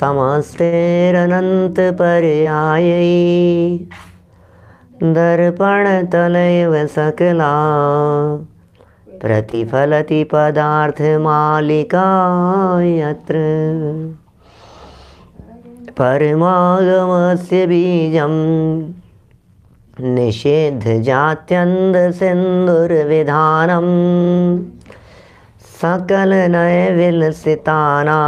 समस्तेरनन्तपर्यायै दर्पणतलैव सकला प्रतिफलति पदार्थमालिका यत्र परमागमस्य बीजं निषेधजात्यन्दसिन्दुरविधानं सकलनयविलसितानां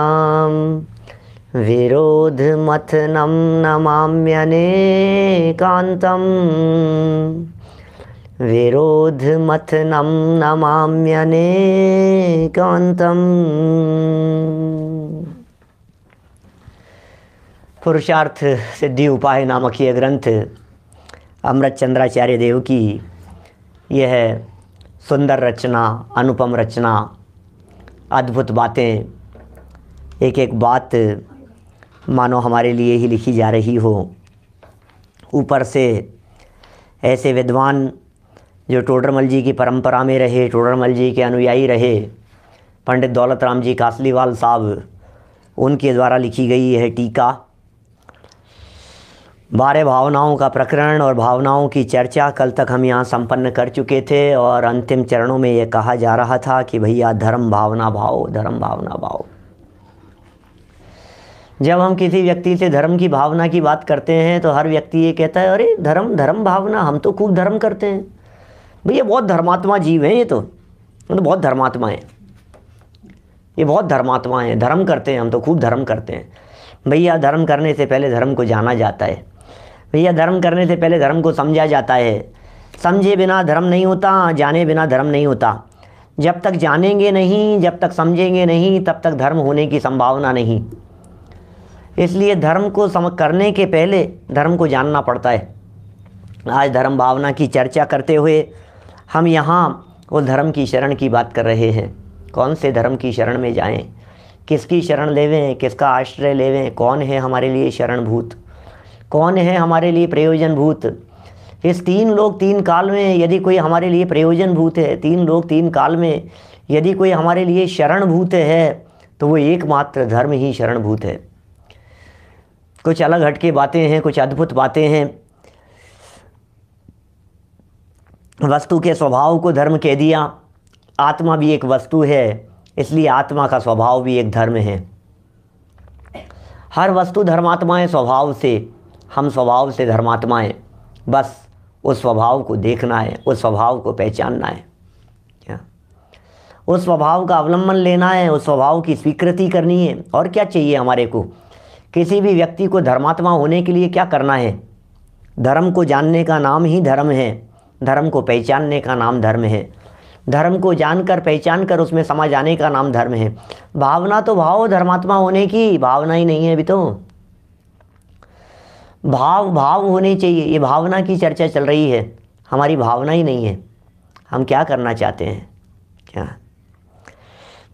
विरोधमथनं नमाम्यनेकान्तं नमाम्यने कांतम पुरुषार्थ सिद्धि उपाय नामक यह ग्रंथ अमृत चंद्राचार्य देव की यह सुंदर रचना अनुपम रचना अद्भुत बातें एक एक बात मानो हमारे लिए ही लिखी जा रही हो ऊपर से ऐसे विद्वान जो टोडरमल जी की परंपरा में रहे टोडरमल जी के अनुयायी रहे पंडित दौलत राम जी कासलीवाल साहब उनके द्वारा लिखी गई है टीका बारह भावनाओं का प्रकरण और भावनाओं की चर्चा कल तक हम यहाँ संपन्न कर चुके थे और अंतिम चरणों में यह कहा जा रहा था कि भैया धर्म भावना भाव धर्म भावना भाव जब हम किसी व्यक्ति से धर्म की भावना की बात करते हैं तो हर व्यक्ति ये कहता है अरे धर्म धर्म भावना हम तो खूब धर्म करते हैं भैया बहुत धर्मात्मा जीव हैं ये तो तो बहुत धर्मात्मा हैं ये बहुत धर्मात्मा हैं धर्म करते हैं हम तो खूब धर्म करते हैं भैया धर्म करने से पहले धर्म को जाना जाता है भैया धर्म करने से पहले धर्म को समझा जाता है समझे बिना धर्म नहीं होता जाने बिना धर्म नहीं होता जब तक जानेंगे नहीं जब तक समझेंगे नहीं तब तक धर्म होने की संभावना नहीं इसलिए धर्म को सम करने के पहले धर्म को जानना पड़ता है आज धर्म भावना की चर्चा करते हुए हम यहाँ वो धर्म की शरण की बात कर रहे हैं कौन से धर्म की शरण में जाएं किसकी शरण लेवें किसका आश्रय लेवें कौन है हमारे लिए शरणभूत कौन है हमारे लिए प्रयोजन भूत इस तीन लोग तीन काल में यदि कोई हमारे लिए प्रयोजन भूत है तीन लोग तीन काल में यदि कोई हमारे लिए शरण भूत है तो वो एकमात्र धर्म ही शरणभूत है कुछ अलग हटके बातें हैं कुछ अद्भुत बातें हैं वस्तु के स्वभाव को धर्म कह दिया आत्मा भी एक वस्तु है इसलिए आत्मा का स्वभाव भी एक धर्म है हर वस्तु धर्मात्माएं स्वभाव से हम स्वभाव से धर्मात्माएं बस उस स्वभाव को देखना है उस स्वभाव को पहचानना है क्या उस स्वभाव का अवलंबन लेना है उस स्वभाव की स्वीकृति करनी है और क्या चाहिए हमारे को किसी भी व्यक्ति को धर्मात्मा होने के लिए क्या करना है धर्म को जानने का नाम ही धर्म है धर्म को पहचानने का नाम धर्म है धर्म को जानकर पहचान कर उसमें समा जाने का नाम धर्म है भावना तो भाव धर्मात्मा होने की भावना ही नहीं है अभी तो भाव भाव होने चाहिए ये भावना की चर्चा चल रही है हमारी भावना ही नहीं है हम क्या करना चाहते हैं क्या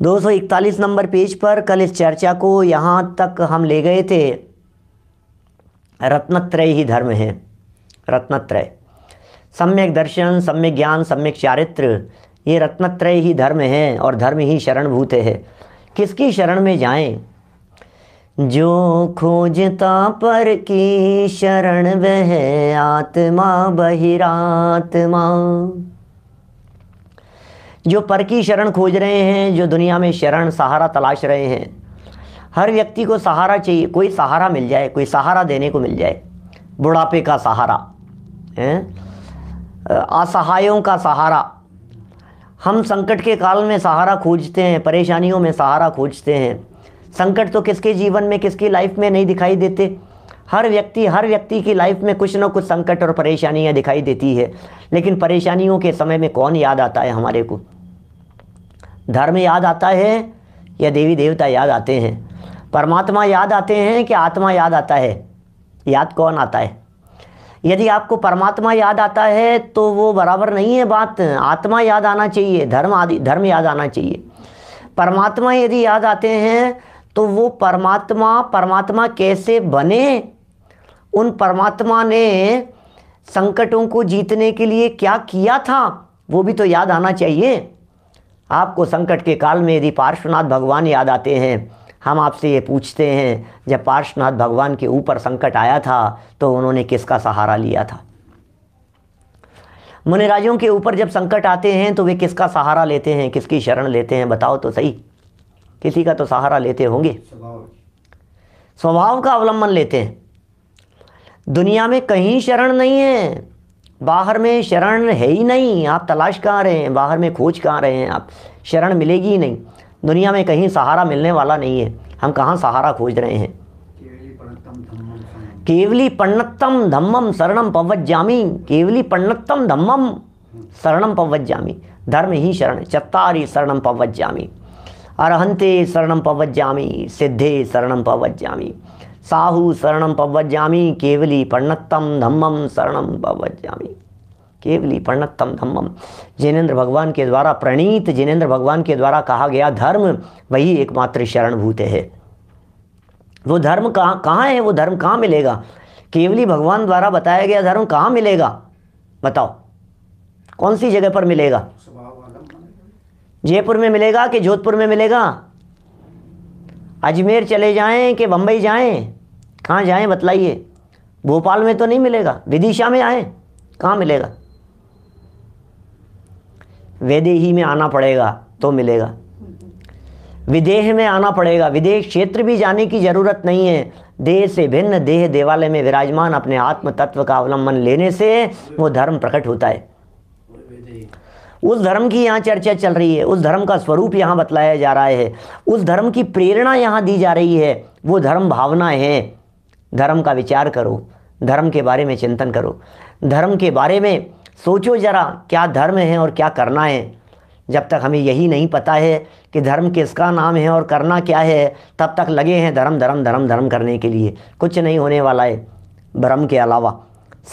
241 नंबर पेज पर कल इस चर्चा को यहाँ तक हम ले गए थे रत्नत्रय ही धर्म है रत्नत्रय सम्यक दर्शन सम्यक ज्ञान सम्यक चारित्र ये रत्नत्रय ही धर्म है और धर्म ही शरणभूत है किसकी शरण में जाएं जो खोजता पर की शरण वह आत्मा बहिरात्मा जो पर की शरण खोज रहे हैं जो दुनिया में शरण सहारा तलाश रहे हैं हर व्यक्ति को सहारा चाहिए कोई सहारा मिल जाए कोई सहारा देने को मिल जाए बुढ़ापे का सहारा है असहायों का सहारा हम संकट के काल में सहारा खोजते हैं परेशानियों में सहारा खोजते हैं संकट तो किसके जीवन में किसकी लाइफ में नहीं दिखाई देते हर व्यक्ति हर व्यक्ति की लाइफ में कुछ ना कुछ संकट और परेशानियां दिखाई देती है लेकिन परेशानियों के समय में कौन याद आता है हमारे को धर्म याद आता है या देवी देवता याद आते हैं परमात्मा याद आते हैं कि आत्मा याद आता है याद कौन आता है यदि आपको परमात्मा याद आता है तो वो बराबर नहीं है बात आत्मा याद आना चाहिए धर्म आदि धर्म याद आना चाहिए परमात्मा यदि याद आते हैं तो वो परमात्मा परमात्मा कैसे बने उन परमात्मा ने संकटों को जीतने के लिए क्या किया था वो भी तो याद आना चाहिए आपको संकट के काल में यदि पार्श्वनाथ भगवान याद आते हैं हम आपसे ये पूछते हैं जब पार्श्वनाथ भगवान के ऊपर संकट आया था तो उन्होंने किसका सहारा लिया था मुनिराजों के ऊपर जब संकट आते हैं तो वे किसका सहारा लेते हैं किसकी शरण लेते हैं बताओ तो सही किसी का तो सहारा लेते होंगे स्वभाव का अवलंबन लेते हैं दुनिया में कहीं शरण नहीं है बाहर में शरण है ही नहीं आप तलाश कहाँ रहे हैं बाहर में खोज कहाँ रहे हैं आप शरण मिलेगी ही नहीं दुनिया में कहीं सहारा मिलने वाला नहीं है हम कहाँ सहारा खोज रहे हैं केवली पन्नतम धम्मम शरणम पवज्जामी केवली पन्नतम धम्मम शरणम पवज्जामी धर्म ही शरण चत्तारी शरणम पवज्जामी अरहंते शरणम पवज्जामी सिद्धे शरणम पवज्जामी साहु शरणम पवज्यामी केवली पर्णत्तम धम्मम शरण पवज्यामी केवली पर्णत्तम धम्मम जैनेन्द्र भगवान के द्वारा प्रणीत जैनेन्द्र भगवान के द्वारा कहा गया धर्म वही एकमात्र शरणभूत है वो धर्म कहाँ कहाँ है वो धर्म कहाँ मिलेगा केवली भगवान द्वारा बताया गया धर्म कहाँ मिलेगा बताओ कौन सी जगह पर मिलेगा जयपुर में मिलेगा कि जोधपुर में मिलेगा अजमेर चले जाएं कि बम्बई जाएं कहाँ जाएँ बतलाइए भोपाल में तो नहीं मिलेगा विदिशा में आए कहाँ मिलेगा वेदेही में आना पड़ेगा तो मिलेगा विदेह में आना पड़ेगा विदेह क्षेत्र भी जाने की जरूरत नहीं है देह से भिन्न देह देवालय में विराजमान अपने आत्म तत्व का अवलंबन लेने से वो धर्म प्रकट होता है उस धर्म की यहाँ चर्चा चल रही है उस धर्म का स्वरूप यहाँ बतलाया जा रहा है उस धर्म की प्रेरणा यहाँ दी जा रही है वो धर्म भावना है धर्म का विचार करो धर्म के बारे में चिंतन करो धर्म के बारे में सोचो जरा क्या धर्म है और क्या करना है जब तक हमें यही नहीं पता है कि धर्म किसका नाम है और करना क्या है तब तक लगे हैं धर्म धर्म धर्म धर्म करने के लिए कुछ नहीं होने वाला है भ्रम के अलावा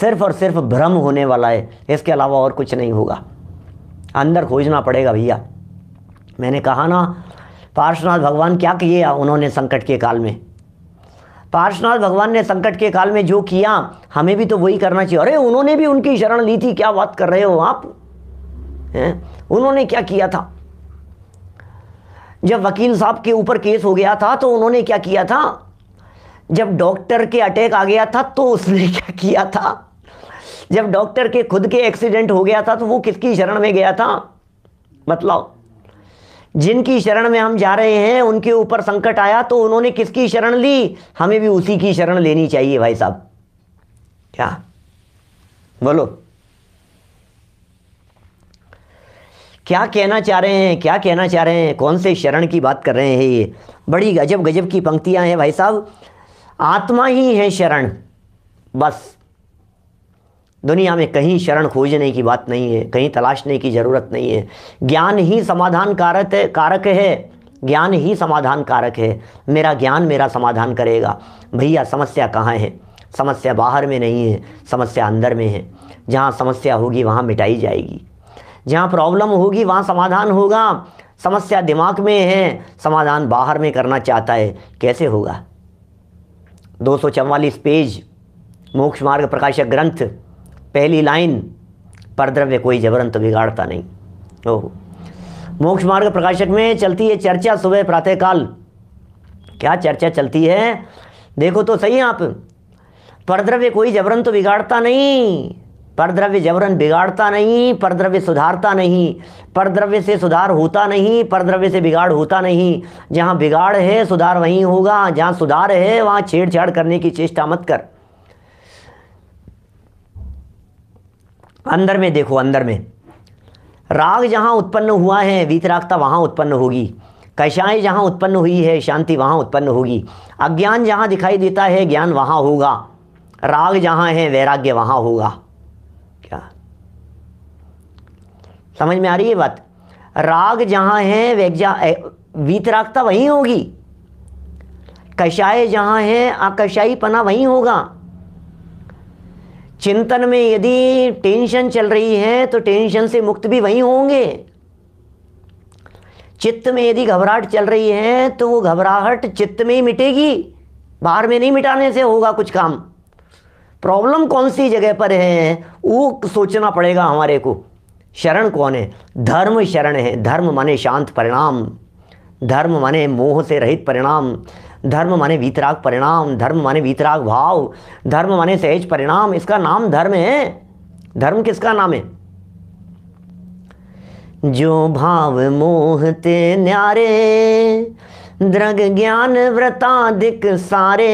सिर्फ और सिर्फ भ्रम होने वाला है इसके अलावा और कुछ नहीं होगा अंदर खोजना पड़ेगा भैया मैंने कहा ना पार्श्वनाथ भगवान क्या किए उन्होंने संकट के काल में पार्शनाथ भगवान ने संकट के काल में जो किया हमें भी तो वही करना चाहिए अरे उन्होंने भी उनकी शरण ली थी क्या बात कर रहे हो आप हैं उन्होंने क्या किया था जब वकील साहब के ऊपर केस हो गया था तो उन्होंने क्या किया था जब डॉक्टर के अटैक आ गया था तो उसने क्या किया था जब डॉक्टर के खुद के एक्सीडेंट हो गया था तो वो किसकी शरण में गया था मतलब जिनकी शरण में हम जा रहे हैं उनके ऊपर संकट आया तो उन्होंने किसकी शरण ली हमें भी उसी की शरण लेनी चाहिए भाई साहब क्या बोलो क्या कहना चाह रहे हैं क्या कहना चाह रहे हैं कौन से शरण की बात कर रहे हैं ये बड़ी गजब गजब की पंक्तियां हैं भाई साहब आत्मा ही है शरण बस दुनिया में कहीं शरण खोजने की बात नहीं है कहीं तलाशने की ज़रूरत नहीं है ज्ञान ही समाधान कारक है कारक है ज्ञान ही समाधान कारक है मेरा ज्ञान मेरा समाधान करेगा भैया समस्या कहाँ है समस्या बाहर में नहीं है समस्या अंदर में है जहाँ समस्या होगी वहाँ मिटाई जाएगी जहाँ प्रॉब्लम होगी वहाँ समाधान होगा समस्या दिमाग में है समाधान बाहर में करना चाहता है कैसे होगा दो पेज मोक्ष मार्ग प्रकाशक ग्रंथ पहली लाइन परद्रव्य कोई जबरन तो बिगाड़ता नहीं ओह मोक्ष मार्ग प्रकाशक में चलती है चर्चा सुबह प्रातःकाल क्या चर्चा चलती है देखो तो सही आप परद्रव्य कोई जबरन तो बिगाड़ता नहीं परद्रव्य जबरन बिगाड़ता नहीं परद्रव्य सुधारता नहीं परद्रव्य से सुधार होता नहीं परद्रव्य से बिगाड़ होता नहीं जहाँ बिगाड़ है सुधार वहीं होगा जहाँ सुधार है वहाँ छेड़छाड़ करने की चेष्टा मत कर अंदर में देखो अंदर में राग जहाँ उत्पन्न हुआ है वीतरागता वहाँ उत्पन्न होगी कषाएँ जहाँ उत्पन्न हुई है शांति वहाँ उत्पन्न होगी अज्ञान जहाँ दिखाई देता है ज्ञान वहाँ होगा राग जहाँ है वैराग्य वहाँ होगा क्या समझ में आ रही है बात राग जहाँ है वैज्ञा वीतरागता वहीं होगी कषाय जहाँ है आकर्षाई पना वहीं होगा चिंतन में यदि टेंशन चल रही है तो टेंशन से मुक्त भी वही होंगे चित्त में यदि घबराहट चल रही है तो वो घबराहट चित्त में ही मिटेगी बाहर में नहीं मिटाने से होगा कुछ काम प्रॉब्लम कौन सी जगह पर है वो सोचना पड़ेगा हमारे को शरण कौन है धर्म शरण है धर्म माने शांत परिणाम धर्म माने मोह से रहित परिणाम धर्म माने वीतराग परिणाम धर्म माने वीतराग भाव धर्म माने सहज परिणाम इसका नाम धर्म है धर्म किसका नाम है जो भाव मोहते न्यारे द्रग ज्ञान व्रता दिक सारे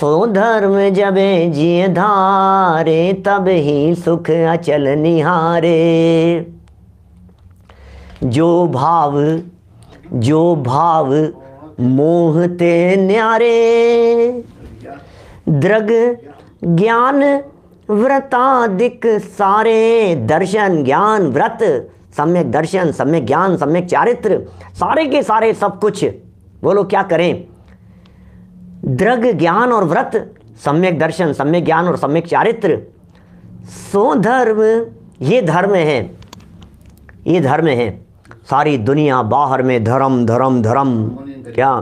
सो धर्म जबे जिय धारे तब ही सुख अचल निहारे जो भाव जो भाव मोह ते न्यारे द्रग ज्ञान व्रतादिक सारे दर्शन ज्ञान व्रत सम्यक दर्शन सम्यक ज्ञान सम्यक चारित्र सारे के सारे सब कुछ बोलो क्या करें द्रग ज्ञान और व्रत सम्यक दर्शन सम्यक ज्ञान और सम्यक चारित्र सो धर्म ये धर्म है ये धर्म है सारी दुनिया बाहर में धर्म धर्म धर्म क्या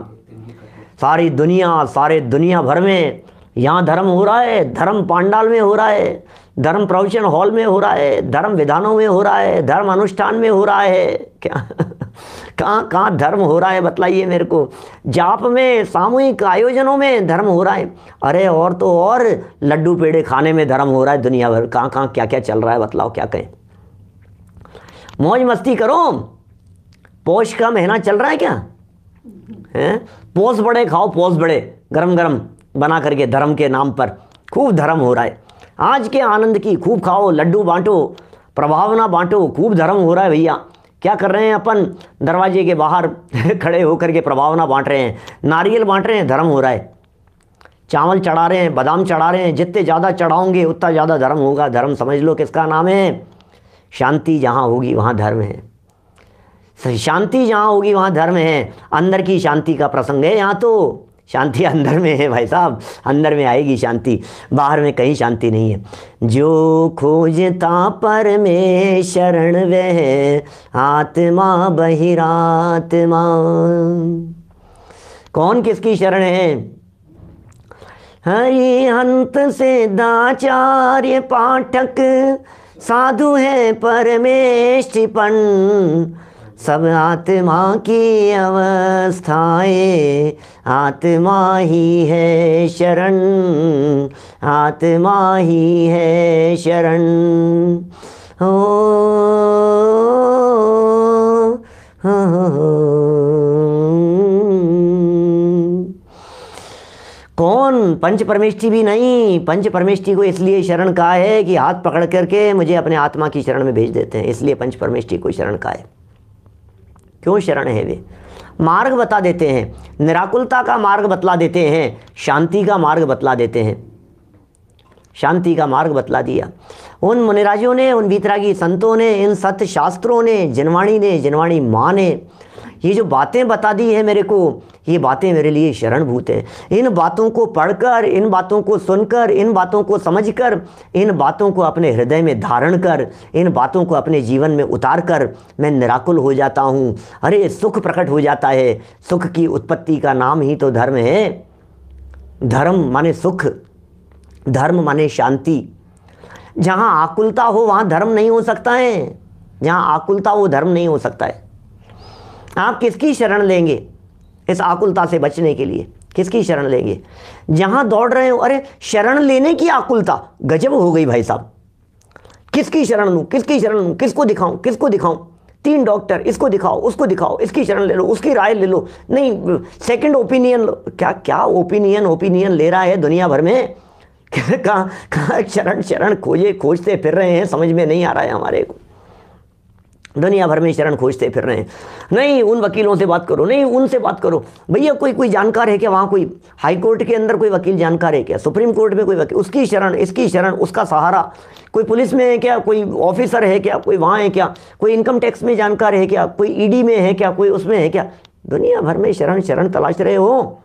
सारी दुनिया सारे दुनिया भर में यहाँ धर्म हो रहा है धर्म पांडाल में हो रहा है धर्म प्रवचन हॉल में हो रहा है धर्म विधानों में हो रहा है धर्म अनुष्ठान में हो रहा है क्या कहाँ कहाँ धर्म हो रहा है बतलाइए मेरे को जाप में सामूहिक आयोजनों में धर्म हो रहा है अरे और तो और लड्डू पेड़े खाने में धर्म हो रहा है दुनिया भर कहाँ कहाँ क्या क्या चल रहा है बतलाओ क्या कहें मौज मस्ती करो पोष का महीना चल रहा है क्या हैं पोष बड़े खाओ पोष बड़े गरम गरम बना करके धर्म के नाम पर खूब धर्म हो रहा है आज के आनंद की खूब खाओ लड्डू बांटो प्रभावना बांटो खूब धर्म हो रहा है भैया क्या कर रहे हैं अपन दरवाजे के बाहर खड़े होकर के प्रभावना बांट रहे हैं नारियल बांट रहे हैं धर्म हो रहा है चावल चढ़ा रहे हैं बादाम चढ़ा रहे हैं जितने ज़्यादा चढ़ाओगे उतना ज़्यादा धर्म होगा धर्म समझ लो किसका नाम है शांति जहाँ होगी वहाँ धर्म है शांति जहाँ होगी वहाँ धर्म है अंदर की शांति का प्रसंग है यहाँ तो शांति अंदर में है भाई साहब अंदर में आएगी शांति बाहर में कहीं शांति नहीं है जो खोजता पर में शरण वह आत्मा बहिरात्मा कौन किसकी शरण है हंत से दाचार्य पाठक साधु है परमेष्ठिपन सब आत्मा की अवस्थाएं आत्मा ही है शरण आत्मा ही है शरण हो कौन पंच परमेष्टि भी नहीं पंच परमेष्टि को इसलिए शरण का है कि हाथ पकड़ करके मुझे अपने आत्मा की शरण में भेज देते हैं इसलिए पंच परमेष्ठी को शरण का है क्यों शरण है वे मार्ग बता देते हैं निराकुलता का मार्ग बतला देते हैं शांति का मार्ग बतला देते हैं शांति का मार्ग बतला दिया उन मुनिराजों ने उन बीतरागी संतों ने इन सत्य शास्त्रों ने जनवाणी ने जनवाणी माँ ने ये जो बातें बता दी है मेरे को ये बातें मेरे लिए शरणभूत हैं इन बातों को पढ़कर इन बातों को सुनकर इन बातों को समझकर इन बातों को अपने हृदय में धारण कर इन बातों को अपने जीवन में उतार कर मैं निराकुल हो जाता हूँ अरे सुख प्रकट हो जाता है सुख की उत्पत्ति का नाम ही तो धर्म है धर्म माने सुख धर्म माने शांति जहाँ आकुलता हो वहाँ धर्म नहीं हो सकता है जहाँ आकुलता हो धर्म नहीं हो सकता है आप किसकी शरण लेंगे इस आकुलता से बचने के लिए किसकी शरण लेंगे जहां दौड़ रहे हो अरे शरण लेने की आकुलता गजब हो गई भाई साहब किसकी शरण लू किसकी शरण लू किसको दिखाऊं किसको दिखाऊं तीन डॉक्टर इसको दिखाओ उसको दिखाओ इसकी शरण ले लो उसकी राय ले लो नहीं सेकंड ओपिनियन लो क्या क्या ओपिनियन ओपिनियन ले रहा है दुनिया भर में कहा शरण शरण खोजे खोजते फिर रहे हैं समझ में नहीं आ रहा है हमारे को दुनिया भर में शरण खोजते फिर रहे हैं नहीं उन वकीलों से बात करो नहीं उनसे बात करो भैया कोई कोई जानकार है क्या वहाँ कोई हाई कोर्ट के अंदर कोई वकील जानकार है क्या सुप्रीम कोर्ट में कोई वकील उसकी शरण इसकी शरण उसका सहारा कोई पुलिस में है क्या कोई ऑफिसर है क्या कोई वहाँ है क्या कोई इनकम टैक्स में जानकार है क्या कोई ईडी में है क्या कोई उसमें है क्या दुनिया भर में शरण शरण तलाश रहे हो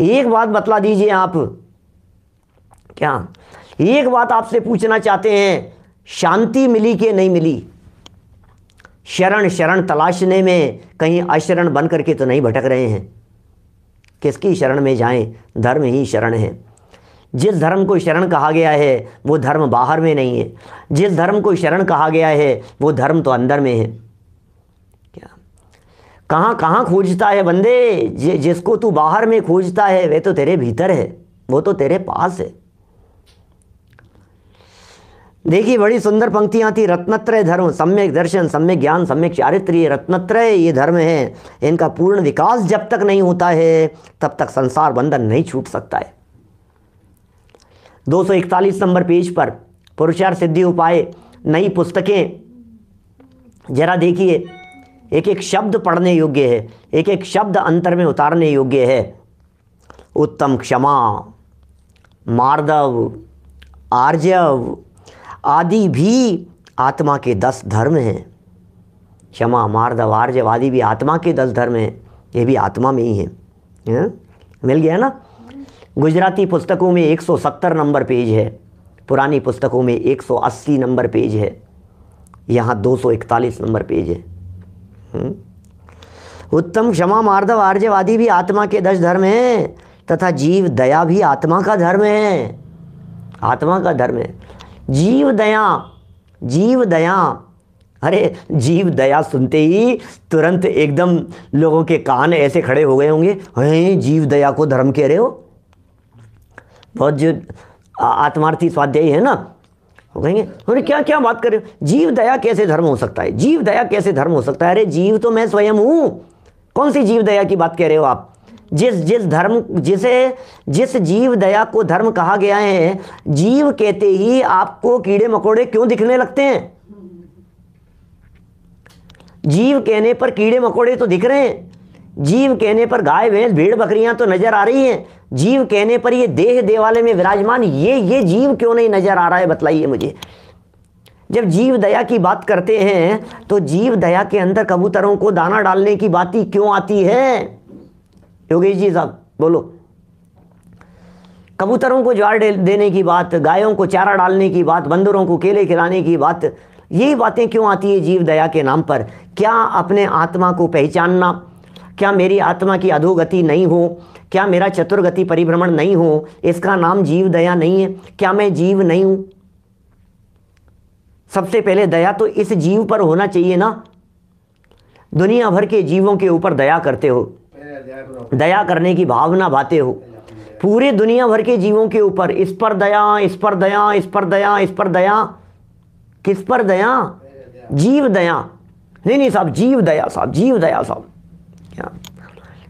एक बात बतला दीजिए आप क्या एक बात आपसे पूछना चाहते हैं शांति मिली कि नहीं मिली शरण शरण तलाशने में कहीं अशरण बन करके तो नहीं भटक रहे हैं किसकी शरण में जाएं धर्म ही शरण है जिस धर्म को शरण कहा गया है वो धर्म बाहर में नहीं है जिस धर्म को शरण कहा गया है वो धर्म तो अंदर में है क्या कहाँ कहाँ खोजता है बंदे जिसको तू बाहर में खोजता है वह तो तेरे भीतर है वो तो तेरे पास है देखिए बड़ी सुंदर पंक्तियां थी रत्नत्रय धर्म सम्यक दर्शन सम्यक ज्ञान सम्यक चारित्र ये रत्नत्रय ये धर्म है इनका पूर्ण विकास जब तक नहीं होता है तब तक संसार बंधन नहीं छूट सकता है 241 नंबर पेज पर पुरुषार्थ सिद्धि उपाय नई पुस्तकें जरा देखिए एक एक शब्द पढ़ने योग्य है एक एक शब्द अंतर में उतारने योग्य है उत्तम क्षमा मार्दव आर्जव आदि भी आत्मा के दस धर्म हैं क्षमा मार्द वार्ज आदि भी आत्मा के दस धर्म हैं ये भी आत्मा में ही हैं है? हाँ? मिल गया ना गुजराती पुस्तकों में 170 नंबर पेज है पुरानी पुस्तकों में 180 नंबर पेज है यहाँ 241 नंबर पेज है हाँ? उत्तम क्षमा मार्दव आर्जवादी भी आत्मा के दस धर्म हैं तथा जीव दया भी आत्मा का धर्म है आत्मा का धर्म है जीव दया जीव दया अरे जीव दया सुनते ही तुरंत एकदम लोगों के कान ऐसे खड़े हो गए होंगे अरे जीव दया को धर्म कह रहे हो बहुत जो आत्मार्थी स्वाध्यायी है ना वो कहेंगे अरे क्या क्या बात कर रहे हो जीव दया कैसे धर्म हो सकता है जीव दया कैसे धर्म हो सकता है अरे जीव तो मैं स्वयं हूं कौन सी जीव दया की बात कह रहे हो आप जिस जिस धर्म जिसे जिस जीव दया को धर्म कहा गया है जीव कहते ही आपको कीड़े मकोड़े क्यों दिखने लगते हैं जीव कहने पर कीड़े मकोड़े तो दिख रहे हैं जीव कहने पर गाय भैंस भेड़ बकरियां तो नजर आ रही हैं जीव कहने पर ये देह देवालय में विराजमान ये ये जीव क्यों नहीं नजर आ रहा है बतलाइए मुझे जब जीव दया की बात करते हैं तो जीव दया के अंदर कबूतरों को दाना डालने की बात ही क्यों आती है योगेश जी साहब बोलो कबूतरों को ज्वार देने की बात गायों को चारा डालने की बात बंदरों को केले खिलाने की बात यही बातें क्यों आती है जीव दया के नाम पर क्या अपने आत्मा को पहचानना क्या मेरी आत्मा की अधोगति नहीं हो क्या मेरा चतुर्गति परिभ्रमण नहीं हो इसका नाम जीव दया नहीं है क्या मैं जीव नहीं हूं सबसे पहले दया तो इस जीव पर होना चाहिए ना दुनिया भर के जीवों के ऊपर दया करते हो दया करने की भावना भाते हो पूरे दुनिया भर के जीवों के ऊपर इस पर दया इस पर दया इस पर दया इस पर दया किस पर दया जीव दया नहीं नहीं साहब जीव दया साहब जीव दया साहब क्या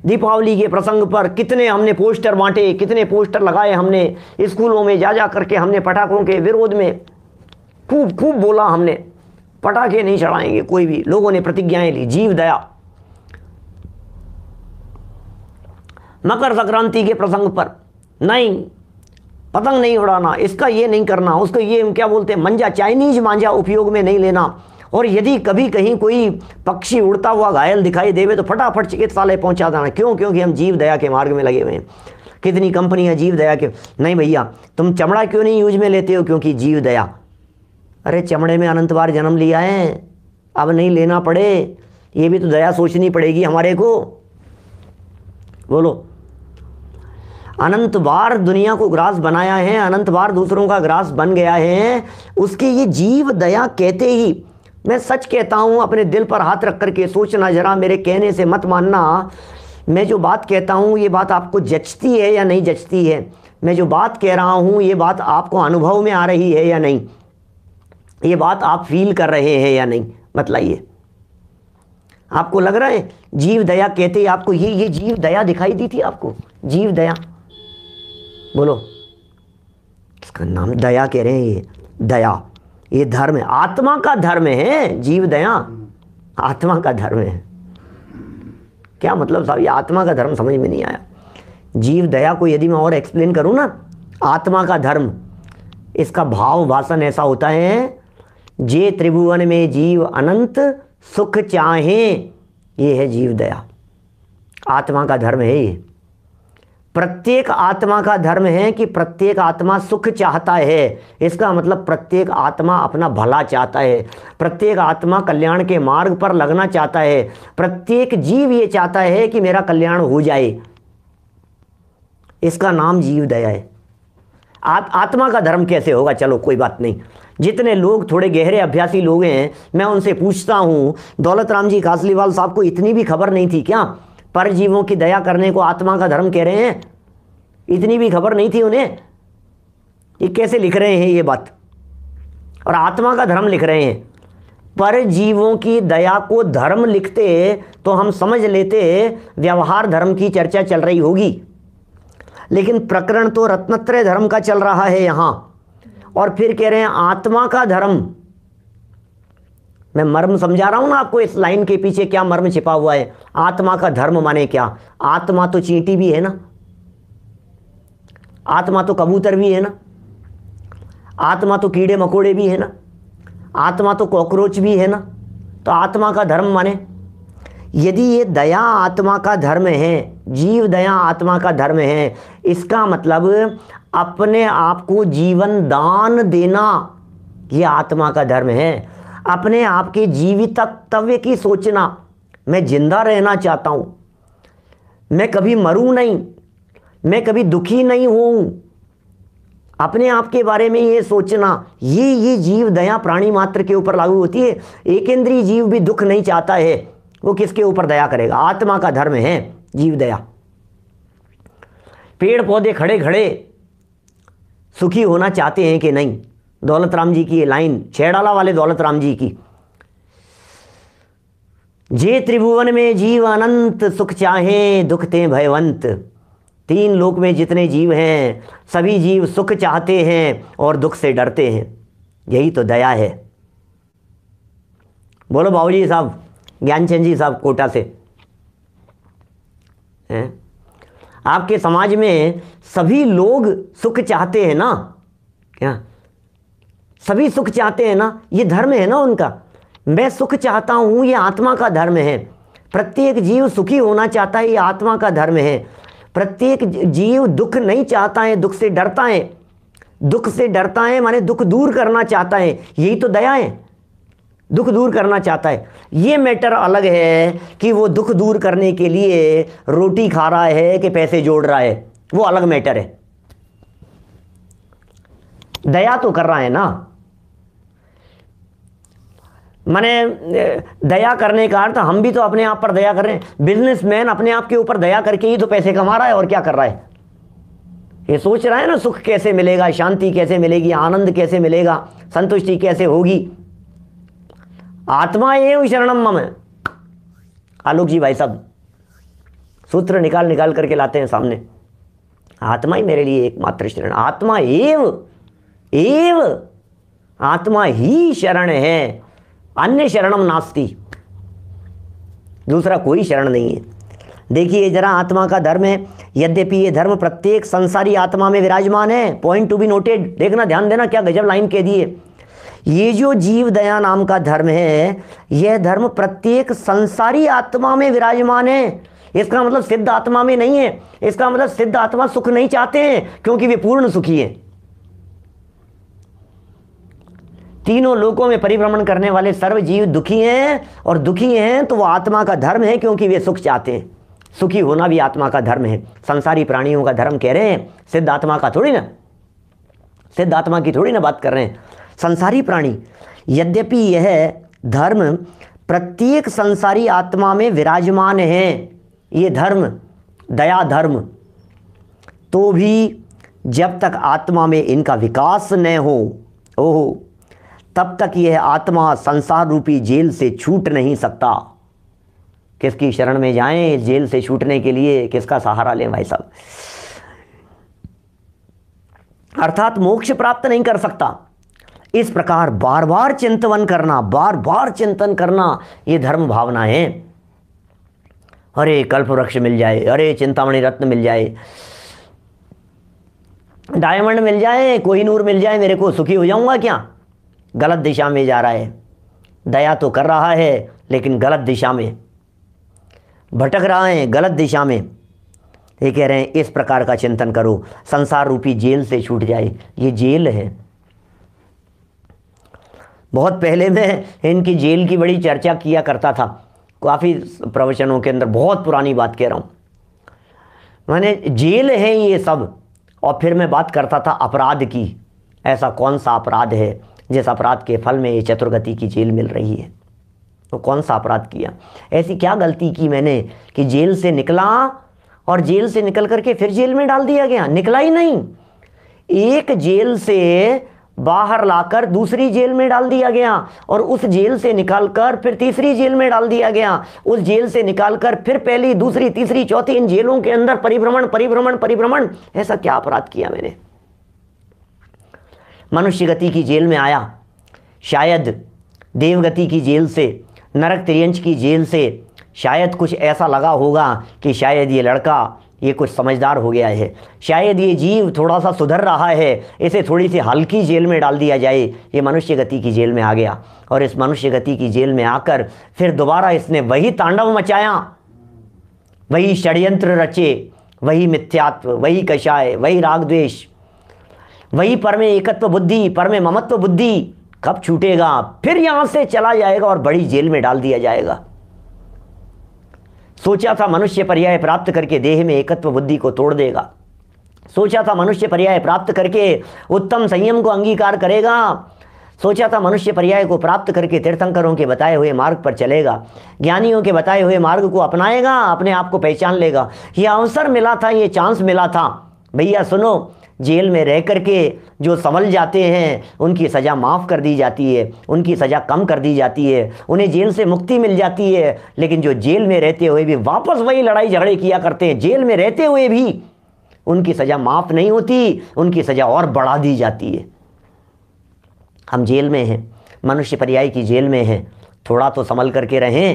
दीपावली के प्रसंग पर कितने हमने पोस्टर बांटे कितने पोस्टर लगाए हमने स्कूलों में जा जा करके हमने पटाखों के विरोध में खूब खूब बोला हमने पटाखे नहीं चढ़ाएंगे कोई भी लोगों ने प्रतिज्ञाएं ली जीव दया मकर संक्रांति के प्रसंग पर नहीं पतंग नहीं उड़ाना इसका ये नहीं करना उसको ये हम क्या बोलते हैं मंजा चाइनीज मांझा उपयोग में नहीं लेना और यदि कभी कहीं कोई पक्षी उड़ता हुआ घायल दिखाई देवे तो फटाफट चिकित्सालय पहुंचा देना क्यों क्योंकि हम जीव दया के मार्ग में लगे हुए हैं कितनी कंपनी है जीव दया के नहीं भैया तुम चमड़ा क्यों नहीं यूज में लेते हो क्योंकि जीव दया अरे चमड़े में अनंत बार जन्म लिया है अब नहीं लेना पड़े ये भी तो दया सोचनी पड़ेगी हमारे को बोलो अनंत बार दुनिया को ग्रास बनाया है अनंत बार दूसरों का ग्रास बन गया है उसकी ये जीव दया कहते ही मैं सच कहता हूँ अपने दिल पर हाथ रख कर के सोचना ज़रा मेरे कहने से मत मानना मैं जो बात कहता हूँ ये बात आपको जचती है या नहीं जचती है मैं जो बात कह रहा हूँ ये बात आपको अनुभव में आ रही है या नहीं ये बात आप फील कर रहे हैं या नहीं बतलाइए आपको लग रहा है जीव दया कहते ही आपको ये ये जीव दया दिखाई दी थी आपको जीव दया बोलो इसका नाम दया कह रहे हैं ये दया ये धर्म है आत्मा का धर्म है जीव दया आत्मा का धर्म है क्या मतलब साहब ये आत्मा का धर्म समझ में नहीं आया जीव दया को यदि मैं और एक्सप्लेन करूँ ना आत्मा का धर्म इसका भाव भाषण ऐसा होता है जे त्रिभुवन में जीव अनंत सुख चाहे ये है जीव दया आत्मा का धर्म है ये प्रत्येक आत्मा का धर्म है कि प्रत्येक आत्मा सुख चाहता है इसका मतलब प्रत्येक आत्मा अपना भला चाहता है प्रत्येक आत्मा कल्याण के मार्ग पर लगना चाहता है प्रत्येक जीव ये चाहता है कि मेरा कल्याण हो जाए इसका नाम जीव दया है आ, आत्मा का धर्म कैसे होगा चलो कोई बात नहीं जितने लोग थोड़े गहरे अभ्यासी लोग हैं मैं उनसे पूछता हूँ दौलत राम जी कासलीवाल साहब को इतनी भी खबर नहीं थी क्या परजीवों की दया करने को आत्मा का धर्म कह रहे हैं इतनी भी खबर नहीं थी उन्हें ये कैसे लिख रहे हैं ये बात और आत्मा का धर्म लिख रहे हैं पर जीवों की दया को धर्म लिखते तो हम समझ लेते व्यवहार धर्म की चर्चा चल रही होगी लेकिन प्रकरण तो रत्नत्रय धर्म का चल रहा है यहां और फिर कह रहे हैं आत्मा का धर्म मैं मर्म समझा रहा हूं ना आपको इस लाइन के पीछे क्या मर्म छिपा हुआ है आत्मा का धर्म माने क्या आत्मा तो चींटी भी है ना आत्मा तो कबूतर भी है ना आत्मा तो कीड़े मकोड़े भी है ना आत्मा तो कॉकरोच भी है ना तो आत्मा का धर्म माने यदि ये दया आत्मा का धर्म है जीव दया आत्मा का धर्म है इसका मतलब अपने आप को जीवन दान देना ये आत्मा का धर्म है अपने आप जीवित तव्य की सोचना मैं जिंदा रहना चाहता हूँ मैं कभी मरूँ नहीं मैं कभी दुखी नहीं हूँ अपने आप के बारे में ये सोचना ये ये जीव दया प्राणी मात्र के ऊपर लागू होती है एकेंद्रीय जीव भी दुख नहीं चाहता है वो किसके ऊपर दया करेगा आत्मा का धर्म है जीव दया पेड़ पौधे खड़े खड़े सुखी होना चाहते हैं कि नहीं दौलत राम जी की ये लाइन छेड़ाला वाले दौलत राम जी की जे त्रिभुवन में जीव अनंत सुख चाहे दुख ते भयवंत तीन लोक में जितने जीव हैं सभी जीव सुख चाहते हैं और दुख से डरते हैं यही तो दया है बोलो बाबू जी साहब ज्ञानचंद जी साहब कोटा से हैं आपके समाज में सभी लोग सुख चाहते हैं ना क्या सभी सुख चाहते हैं ना ये धर्म है ना उनका मैं सुख चाहता हूँ ये आत्मा का धर्म है प्रत्येक जीव सुखी होना चाहता है ये आत्मा का धर्म है प्रत्येक जीव दुख नहीं चाहता है दुख से डरता है दुख से डरता है माने दुख दूर करना चाहता है यही तो दया है दुख दूर करना चाहता है ये मैटर अलग है कि वो दुख दूर करने के लिए रोटी खा रहा है कि पैसे जोड़ रहा है वो अलग मैटर है दया तो कर रहा है ना माने दया करने का अर्थ हम भी तो अपने आप पर दया कर रहे हैं बिजनेसमैन अपने आप के ऊपर दया करके ही तो पैसे कमा रहा है और क्या कर रहा है ये सोच रहा है ना सुख कैसे मिलेगा शांति कैसे मिलेगी आनंद कैसे मिलेगा संतुष्टि कैसे होगी आत्मा एवं शरणम मम आलोक जी भाई साहब सूत्र निकाल निकाल करके लाते हैं सामने आत्मा ही मेरे लिए एकमात्र शरण आत्मा एव एव आत्मा ही शरण है अन्य शरण नास्ती दूसरा कोई शरण नहीं है देखिए जरा आत्मा का धर्म है यद्यपि ये धर्म प्रत्येक संसारी आत्मा में विराजमान है पॉइंट टू बी नोटेड देखना ध्यान देना क्या गजब लाइन कह दिए ये जो जीव दया नाम का धर्म है यह धर्म प्रत्येक संसारी आत्मा में विराजमान है इसका मतलब सिद्ध आत्मा में नहीं है इसका मतलब सिद्ध आत्मा सुख नहीं चाहते हैं क्योंकि वे पूर्ण सुखी है तीनों लोकों में परिभ्रमण करने वाले सर्व जीव दुखी हैं और दुखी हैं तो वो आत्मा का धर्म है क्योंकि वे सुख चाहते हैं सुखी होना भी आत्मा का धर्म है संसारी प्राणियों का धर्म कह रहे हैं सिद्ध आत्मा का थोड़ी ना सिद्ध आत्मा की थोड़ी ना बात कर रहे हैं संसारी प्राणी यद्यपि यह धर्म प्रत्येक संसारी आत्मा में विराजमान है ये धर्म दया धर्म तो भी जब तक आत्मा में इनका विकास न हो ओहो तब तक यह आत्मा संसार रूपी जेल से छूट नहीं सकता किसकी शरण में जाएं जेल से छूटने के लिए किसका सहारा लें भाई साहब अर्थात मोक्ष प्राप्त नहीं कर सकता इस प्रकार बार बार चिंतवन करना बार बार चिंतन करना यह धर्म भावना है अरे कल्प वृक्ष मिल जाए अरे चिंतामणि रत्न मिल जाए डायमंड मिल जाए कोहिनूर मिल जाए मेरे को सुखी हो जाऊंगा क्या गलत दिशा में जा रहा है दया तो कर रहा है लेकिन गलत दिशा में भटक रहा है गलत दिशा में ये कह रहे हैं इस प्रकार का चिंतन करो संसार रूपी जेल से छूट जाए ये जेल है बहुत पहले मैं इनकी जेल की बड़ी चर्चा किया करता था काफ़ी प्रवचनों के अंदर बहुत पुरानी बात कह रहा हूँ मैंने जेल है ये सब और फिर मैं बात करता था अपराध की ऐसा कौन सा अपराध है जिस अपराध के फल में ये चतुर्गति की जेल मिल रही है तो कौन सा अपराध किया ऐसी क्या गलती की मैंने कि जेल से निकला और जेल से निकल करके फिर जेल में डाल दिया गया निकला ही नहीं एक जेल से बाहर लाकर दूसरी जेल में डाल दिया गया और उस जेल से निकालकर फिर तीसरी जेल में डाल दिया गया उस जेल से निकालकर फिर पहली दूसरी तीसरी चौथी इन जेलों के अंदर परिभ्रमण परिभ्रमण परिभ्रमण ऐसा क्या अपराध किया मैंने मनुष्य गति की जेल में आया शायद देवगति की जेल से नरक त्रियंश की जेल से शायद कुछ ऐसा लगा होगा कि शायद ये लड़का ये कुछ समझदार हो गया है शायद ये जीव थोड़ा सा सुधर रहा है इसे थोड़ी सी हल्की जेल में डाल दिया जाए ये मनुष्य गति की जेल में आ गया और इस मनुष्य गति की जेल में आकर फिर दोबारा इसने वही तांडव मचाया वही षड्यंत्र रचे वही मिथ्यात्व वही कषाय वही राग द्वेष वही पर में एकत्व बुद्धि पर में ममत्व बुद्धि कब छूटेगा फिर यहां से चला जाएगा और बड़ी जेल में डाल दिया जाएगा सोचा था मनुष्य पर्याय प्राप्त करके देह में एकत्व बुद्धि को तोड़ देगा सोचा था मनुष्य पर्याय प्राप्त करके उत्तम संयम को अंगीकार करेगा सोचा था मनुष्य पर्याय को प्राप्त करके तीर्थंकरों के बताए हुए मार्ग पर चलेगा ज्ञानियों के बताए हुए मार्ग को अपनाएगा अपने आप को पहचान लेगा यह अवसर मिला था ये चांस मिला था भैया सुनो जेल में रह कर के जो संभल जाते हैं उनकी सज़ा माफ़ कर दी जाती है उनकी सज़ा कम कर दी जाती है उन्हें जेल से मुक्ति मिल जाती है लेकिन जो जेल में रहते हुए भी वापस वही लड़ाई झगड़े किया करते हैं जेल में रहते हुए भी उनकी सज़ा माफ़ नहीं होती उनकी सज़ा और बढ़ा दी जाती है हम जेल में हैं मनुष्य पर्याय की जेल में हैं थोड़ा तो संभल करके रहें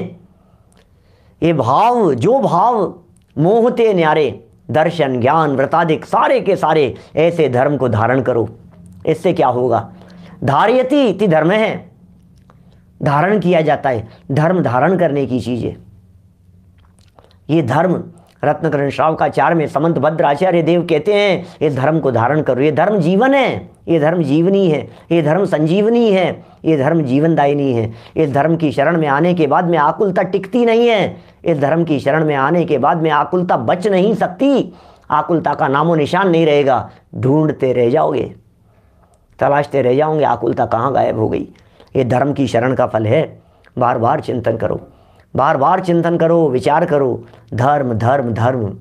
ये भाव जो भाव मोहते न्यारे दर्शन ज्ञान व्रताधिक सारे के सारे ऐसे धर्म को धारण करो इससे क्या होगा धार्यती इति धर्म है धारण किया जाता है धर्म धारण करने की चीज़ है ये धर्म रत्नकरण श्राव का चार में समंत भद्र आचार्य देव कहते हैं इस धर्म को धारण करो ये धर्म जीवन है ये धर्म जीवनी है ये धर्म संजीवनी है ये धर्म जीवनदायिनी है इस धर्म की शरण में आने के बाद में आकुलता टिकती नहीं है इस धर्म की शरण में आने के बाद में आकुलता बच नहीं सकती आकुलता का नामो निशान नहीं रहेगा ढूंढते रह जाओगे तलाशते रह जाओगे आकुलता कहाँ गायब हो गई ये धर्म की शरण का फल है बार बार चिंतन करो बार बार चिंतन करो विचार करो धर्म धर्म धर्म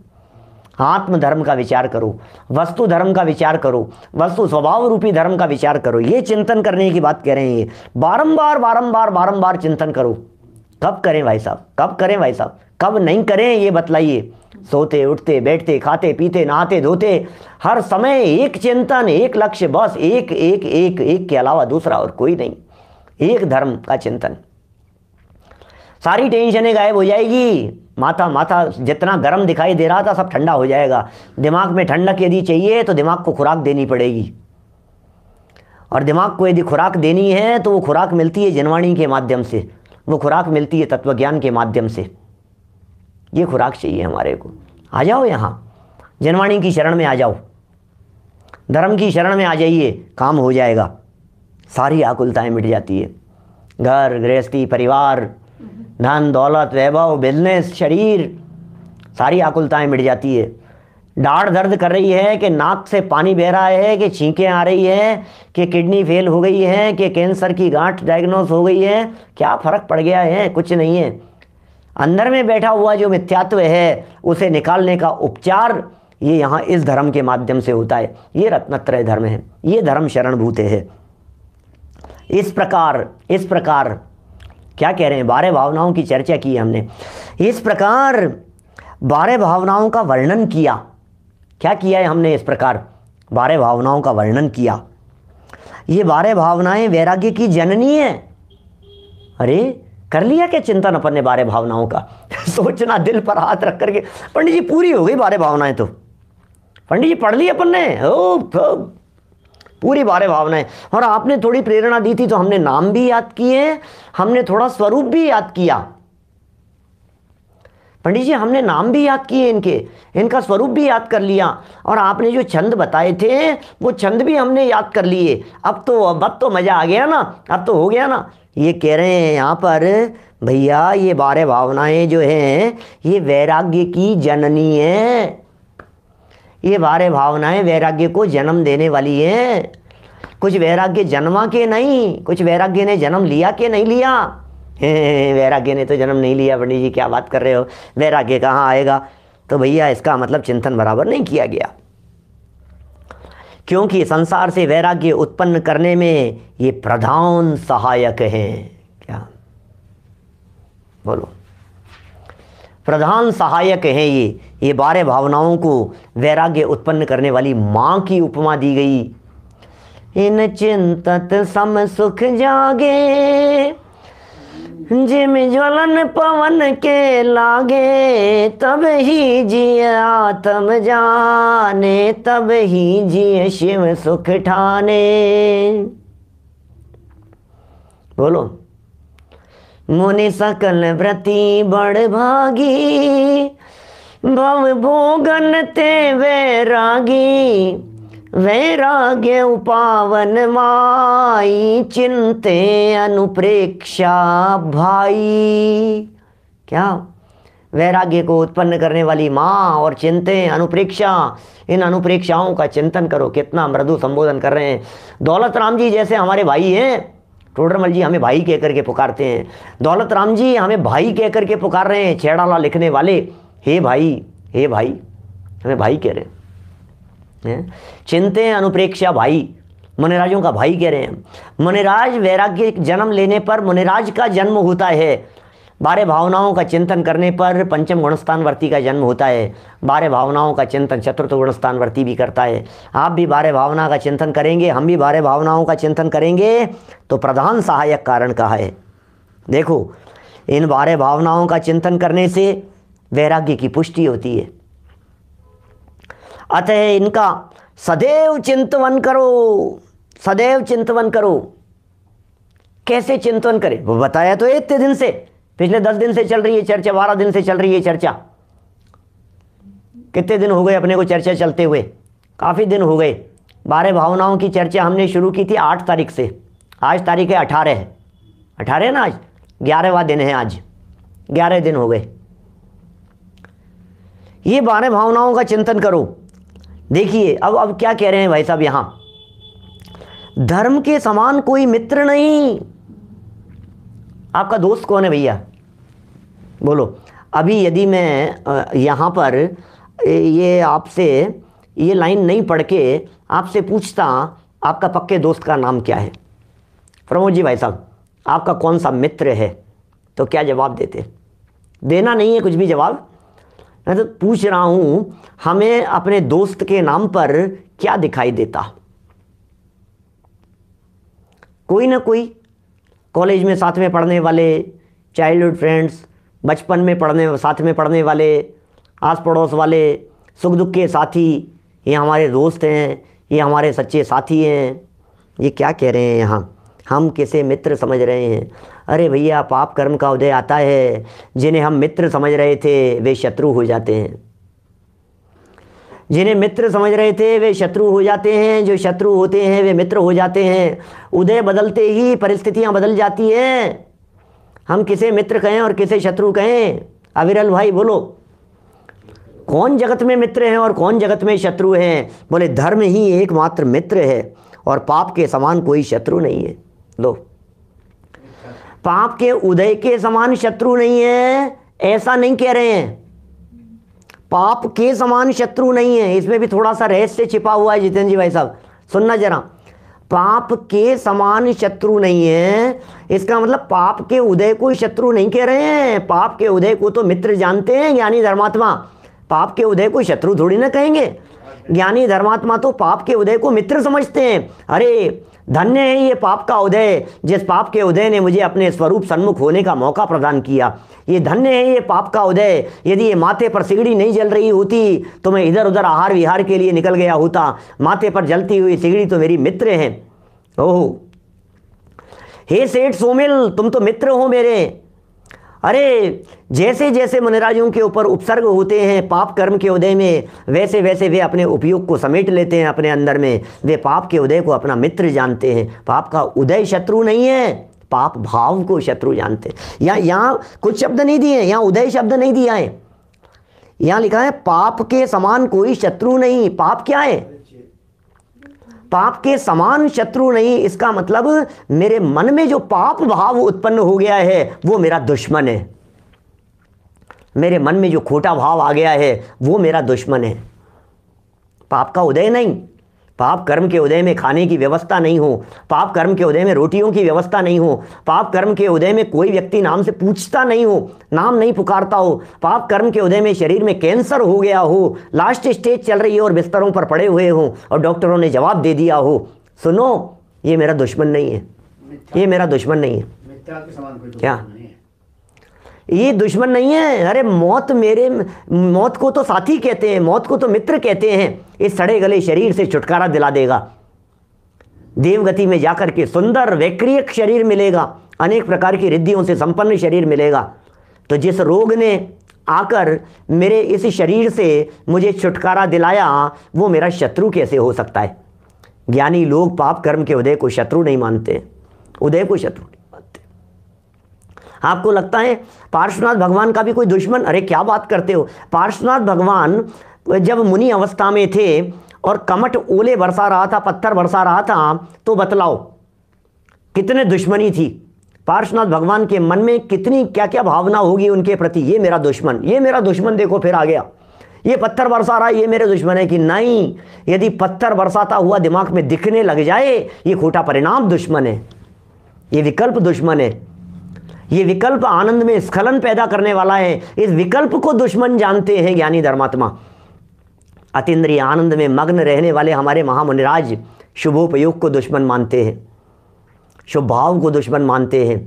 आत्म धर्म का विचार करो वस्तु धर्म का विचार करो वस्तु स्वभाव रूपी धर्म का विचार करो ये चिंतन करने की बात कह रहे हैं ये बारंबार बारंबार बारंबार चिंतन करो कब करें भाई साहब कब करें भाई साहब कब नहीं करें ये बतलाइए सोते उठते बैठते खाते पीते नहाते धोते हर समय एक चिंतन एक लक्ष्य बस एक एक एक एक के अलावा दूसरा और कोई नहीं एक धर्म का चिंतन सारी टेंशनें गायब हो जाएगी माथा माथा जितना गर्म दिखाई दे रहा था सब ठंडा हो जाएगा दिमाग में ठंडक यदि चाहिए तो दिमाग को खुराक देनी पड़ेगी और दिमाग को यदि खुराक देनी है तो वो खुराक मिलती है जनवाणी के माध्यम से वो खुराक मिलती है तत्वज्ञान के माध्यम से ये खुराक चाहिए हमारे को आ जाओ यहाँ जनवाणी की शरण में आ जाओ धर्म की शरण में आ जाइए काम हो जाएगा सारी आकुलताएं मिट जाती है घर गृहस्थी परिवार धन दौलत वैभव बिजनेस शरीर सारी आकुलताएं मिट जाती है डाढ़ दर्द कर रही है कि नाक से पानी बह रहा है कि छींकें आ रही है कि किडनी फेल हो गई है कि कैंसर की गांठ डायग्नोस हो गई है क्या फ़र्क पड़ गया है कुछ नहीं है अंदर में बैठा हुआ जो मिथ्यात्व है उसे निकालने का उपचार ये यहाँ इस धर्म के माध्यम से होता है ये रत्नत्रय धर्म है ये धर्म शरणभूत है इस प्रकार इस प्रकार क्या कह रहे हैं बारह भावनाओं की चर्चा की हमने इस प्रकार बारह भावनाओं का वर्णन किया क्या किया है हमने इस प्रकार बारह भावनाओं का वर्णन किया ये बारह भावनाएं वैराग्य की जननी है अरे कर लिया क्या चिंतन अपन ने बारह भावनाओं का सोचना दिल पर हाथ रख करके पंडित जी पूरी हो गई बारह भावनाएं तो पंडित जी पढ़ ली अपन ने ओ, ओ पूरी बारह भावनाएं और आपने थोड़ी प्रेरणा दी थी तो हमने नाम भी याद किए हमने थोड़ा स्वरूप भी याद किया पंडित जी हमने नाम भी याद किए इनके इनका स्वरूप भी याद कर लिया और आपने जो छंद बताए थे वो छंद भी हमने याद कर लिए अब तो अब, अब तो मज़ा आ गया ना अब तो हो गया ना ये कह रहे हैं यहाँ पर भैया ये बारह भावनाएं जो हैं ये वैराग्य की जननी है ये बारे भावनाएं वैराग्य को जन्म देने वाली हैं कुछ वैराग्य जन्मा के नहीं कुछ वैराग्य ने जन्म लिया के नहीं लिया वैराग्य ने तो जन्म नहीं लिया पंडित जी क्या बात कर रहे हो वैराग्य कहाँ आएगा तो भैया इसका मतलब चिंतन बराबर नहीं किया गया क्योंकि संसार से वैराग्य उत्पन्न करने में ये प्रधान सहायक हैं क्या बोलो प्रधान सहायक हैं ये ये बारह भावनाओं को वैराग्य उत्पन्न करने वाली माँ की उपमा दी गई इन चिंतत सम सुख जागे जिम ज्वलन पवन के लागे तब ही जिय आत्म जाने तब ही जिय शिव सुख ठाने बोलो मुनि सकल व्रति बड़ भागी भव भोगन ते वैरागी वैराग्य उपावन माई चिंते अनुप्रेक्षा भाई क्या वैराग्य को उत्पन्न करने वाली माँ और चिंते अनुप्रेक्षा इन अनुप्रेक्षाओं का चिंतन करो कितना मृदु संबोधन कर रहे हैं दौलत राम जी जैसे हमारे भाई हैं टोडरमल जी हमें भाई कहकर के पुकारते हैं दौलत राम जी हमें भाई कहकर के पुकार रहे हैं छेड़ाला लिखने वाले हे भाई हे भाई हमें भाई कह रहे हैं चिंते हैं अनुप्रेक्षा भाई मनिराजों का भाई कह रहे हैं मनिराज वैराग्य जन्म लेने पर मनिराज का जन्म होता है बारह भावनाओं का चिंतन करने पर पंचम गुणस्थानवर्ती का जन्म होता है बारह भावनाओं का चिंतन चतुर्थ गुणस्थानवर्ती भी करता है आप भी बारह भावना का चिंतन करेंगे हम भी बारह भावनाओं का चिंतन करेंगे तो प्रधान सहायक कारण का है देखो इन बारह भावनाओं का चिंतन करने से वैराग्य की पुष्टि होती है अतः इनका सदैव चिंतवन करो सदैव चिंतवन करो कैसे चिंतन करें वो बताया तो इतने दिन से पिछले दस दिन से चल रही है चर्चा बारह दिन से चल रही है चर्चा कितने दिन हो गए अपने को चर्चा चलते हुए काफ़ी दिन हो गए बारह भावनाओं की चर्चा हमने शुरू की थी आठ तारीख से आज तारीख है अठारह है अठारह है ना आज ग्यारहवा दिन है आज ग्यारह दिन हो गए ये बारह भावनाओं का चिंतन करो देखिए अब अब क्या कह रहे हैं भाई साहब यहाँ धर्म के समान कोई मित्र नहीं आपका दोस्त कौन है भैया बोलो अभी यदि मैं यहाँ पर ये आपसे ये लाइन नहीं पढ़ के आपसे पूछता आपका पक्के दोस्त का नाम क्या है प्रमोद जी भाई साहब आपका कौन सा मित्र है तो क्या जवाब देते देना नहीं है कुछ भी जवाब मैं तो पूछ रहा हूँ हमें अपने दोस्त के नाम पर क्या दिखाई देता कोई ना कोई कॉलेज में साथ में पढ़ने वाले चाइल्डहुड फ्रेंड्स बचपन में पढ़ने साथ में पढ़ने वाले आस पड़ोस वाले सुख दुख के साथी ये हमारे दोस्त हैं ये हमारे सच्चे साथी हैं ये क्या कह रहे हैं यहाँ हम किसे मित्र समझ रहे हैं अरे भैया पाप कर्म का उदय आता है जिन्हें हम मित्र समझ रहे थे वे शत्रु हो जाते हैं जिन्हें मित्र समझ रहे थे वे शत्रु हो जाते हैं जो शत्रु होते हैं वे मित्र हो जाते हैं उदय बदलते ही परिस्थितियां बदल जाती हैं हम किसे मित्र कहें और किसे शत्रु कहें अविरल भाई बोलो कौन जगत में मित्र हैं और कौन जगत में शत्रु हैं बोले धर्म ही एकमात्र मित्र है और पाप के समान कोई शत्रु नहीं है लो पाप के उदय के समान शत्रु नहीं है ऐसा नहीं कह रहे हैं पाप के समान शत्रु नहीं है इसमें भी थोड़ा सा रहस्य छिपा हुआ है जितेंद्र जी भाई साहब सुनना जरा पाप के समान शत्रु नहीं है इसका मतलब पाप के उदय को शत्रु नहीं कह रहे हैं पाप के उदय को तो मित्र जानते हैं ज्ञानी धर्मात्मा पाप के उदय को शत्रु थोड़ी ना कहेंगे ज्ञानी धर्मात्मा तो पाप के उदय को मित्र समझते हैं अरे धन्य है ये पाप का उदय जिस पाप के उदय ने मुझे अपने स्वरूप सन्मुख होने का मौका प्रदान किया ये धन्य है ये पाप का उदय यदि ये माथे पर सिगड़ी नहीं जल रही होती तो मैं इधर उधर आहार विहार के लिए निकल गया होता माथे पर जलती हुई सिगड़ी तो मेरी मित्र है ओह हे सेठ सोमिल तुम तो मित्र हो मेरे अरे जैसे जैसे मनराजों के ऊपर उपसर्ग होते हैं पाप कर्म के उदय में वैसे वैसे वे अपने उपयोग को समेट लेते हैं अपने अंदर में वे पाप के उदय को अपना मित्र जानते हैं पाप का उदय शत्रु नहीं है पाप भाव को शत्रु जानते हैं या यहाँ कुछ शब्द नहीं दिए यहाँ उदय शब्द नहीं दिया है यहाँ लिखा है पाप के समान कोई शत्रु नहीं पाप क्या है पाप के समान शत्रु नहीं इसका मतलब मेरे मन में जो पाप भाव उत्पन्न हो गया है वो मेरा दुश्मन है मेरे मन में जो खोटा भाव आ गया है वो मेरा दुश्मन है पाप का उदय नहीं पाप कर्म के उदय में खाने की व्यवस्था नहीं हो पाप कर्म के उदय में रोटियों की व्यवस्था नहीं हो पाप कर्म के उदय में कोई व्यक्ति नाम से पूछता नहीं हो नाम नहीं पुकारता हो पाप कर्म के उदय में शरीर में कैंसर हो गया हो लास्ट स्टेज चल रही हो और बिस्तरों पर पड़े हुए हों और डॉक्टरों ने जवाब दे दिया हो सुनो ये मेरा दुश्मन नहीं है ये मेरा दुश्मन नहीं है क्या ये दुश्मन नहीं है अरे मौत मेरे मौत को तो साथी कहते हैं मौत को तो मित्र कहते हैं इस सड़े गले शरीर से छुटकारा दिला देगा देवगति में जाकर के सुंदर वैक्रियक शरीर मिलेगा अनेक प्रकार की रिद्धियों से संपन्न शरीर मिलेगा तो जिस रोग ने आकर मेरे इस शरीर से मुझे छुटकारा दिलाया वो मेरा शत्रु कैसे हो सकता है ज्ञानी लोग पाप कर्म के उदय को शत्रु नहीं मानते उदय को शत्रु आपको लगता है पार्श्वनाथ भगवान का भी कोई दुश्मन अरे क्या बात करते हो पार्श्वनाथ भगवान जब मुनि अवस्था में थे और कमट ओले बरसा रहा था पत्थर बरसा रहा था तो बतलाओ कितने दुश्मनी थी पार्श्वनाथ भगवान के मन में कितनी क्या क्या भावना होगी उनके प्रति ये मेरा दुश्मन ये मेरा दुश्मन देखो फिर आ गया ये पत्थर बरसा रहा है ये मेरे दुश्मन है कि नहीं यदि पत्थर बरसाता हुआ दिमाग में दिखने लग जाए ये खोटा परिणाम दुश्मन है ये विकल्प दुश्मन है ये विकल्प आनंद में स्खलन पैदा करने वाला है इस विकल्प को दुश्मन जानते हैं ज्ञानी धर्मात्मा अतिद्रिय आनंद में मग्न रहने वाले हमारे महामुनिराज शुभोपयोग को दुश्मन मानते हैं शुभ भाव को दुश्मन मानते हैं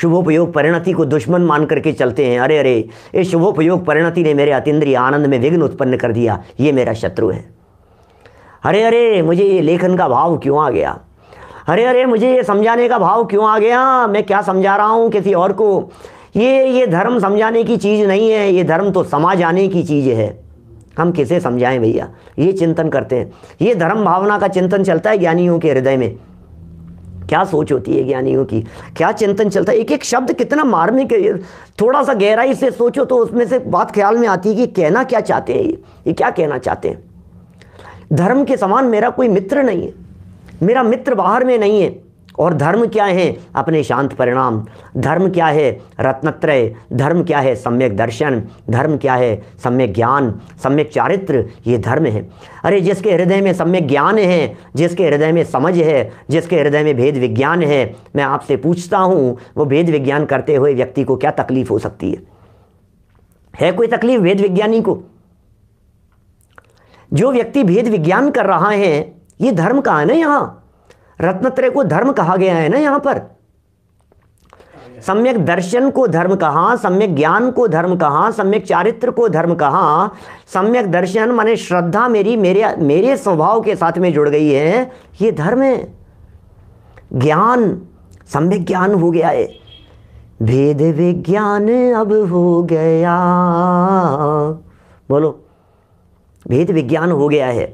शुभोपयोग परिणति को दुश्मन मान करके चलते हैं अरे अरे इस शुभोपयोग परिणति ने मेरे अतिद्रिय आनंद में विघ्न उत्पन्न कर दिया ये मेरा शत्रु है अरे अरे मुझे ये लेखन का भाव क्यों आ गया अरे अरे मुझे ये समझाने का भाव क्यों आ गया मैं क्या समझा रहा हूँ किसी और को ये ये धर्म समझाने की चीज़ नहीं है ये धर्म तो समा जाने की चीज़ है हम किसे समझाएं भैया ये चिंतन करते हैं ये धर्म भावना का चिंतन चलता है ज्ञानियों के हृदय में क्या सोच होती है ज्ञानियों की क्या चिंतन चलता है एक एक शब्द कितना मारने के थोड़ा सा गहराई से सोचो तो उसमें से बात ख्याल में आती है कि कहना क्या चाहते हैं ये ये क्या कहना चाहते हैं धर्म के समान मेरा कोई मित्र नहीं है मेरा मित्र बाहर में नहीं है और धर्म क्या है अपने शांत परिणाम धर्म क्या है रत्नत्रय धर्म क्या है सम्यक दर्शन धर्म क्या है सम्यक ज्ञान सम्यक चारित्र ये धर्म है अरे जिसके हृदय में सम्यक ज्ञान है जिसके हृदय में समझ है जिसके हृदय में भेद विज्ञान है मैं आपसे पूछता हूँ वो भेद विज्ञान करते हुए व्यक्ति को क्या तकलीफ हो सकती है है कोई तकलीफ भेद विज्ञानी को जो व्यक्ति भेद विज्ञान कर रहा है ये धर्म कहा है ना यहां रत्नत्रय को धर्म कहा गया है ना यहां पर सम्यक दर्शन को धर्म कहा सम्यक ज्ञान को धर्म कहा सम्यक चारित्र को धर्म कहा सम्यक दर्शन माने श्रद्धा मेरी मेरे मेरे स्वभाव के साथ में जुड़ गई है ये धर्म है ज्ञान सम्यक ज्ञान हो गया है भेद विज्ञान अब हो गया बोलो भेद विज्ञान हो गया है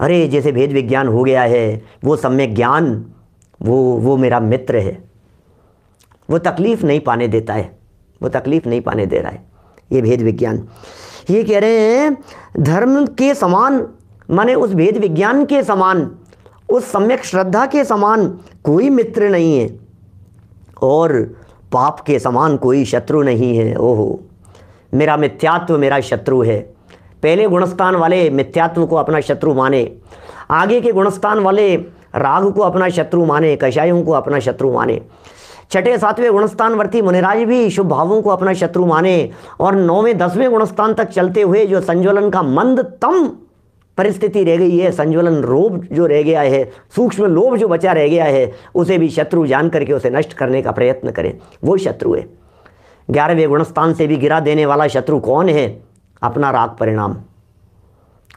अरे जैसे भेद विज्ञान हो गया है वो सम्यक ज्ञान वो वो मेरा मित्र है वो तकलीफ़ नहीं पाने देता है वो तकलीफ़ नहीं पाने दे रहा है ये भेद विज्ञान ये कह रहे हैं धर्म के समान माने उस भेद विज्ञान के समान उस सम्यक श्रद्धा के समान कोई मित्र नहीं है और पाप के समान कोई शत्रु नहीं है ओहो मेरा मिथ्यात्व मेरा शत्रु है पहले गुणस्थान वाले मिथ्यात्व को अपना शत्रु माने आगे के गुणस्थान वाले राग को अपना शत्रु माने कषायों को अपना शत्रु माने छठे सातवें गुणस्थानवर्ती मुनिराज भी शुभ भावों को अपना शत्रु माने और नौवें दसवें गुणस्थान तक चलते हुए जो संज्वलन का मंदतम परिस्थिति रह गई है संज्वलन रोभ जो रह गया है सूक्ष्म लोभ जो बचा रह गया है उसे भी शत्रु जान करके उसे नष्ट करने का प्रयत्न करें वो शत्रु है ग्यारहवें गुणस्थान से भी गिरा देने वाला शत्रु कौन है अपना राग परिणाम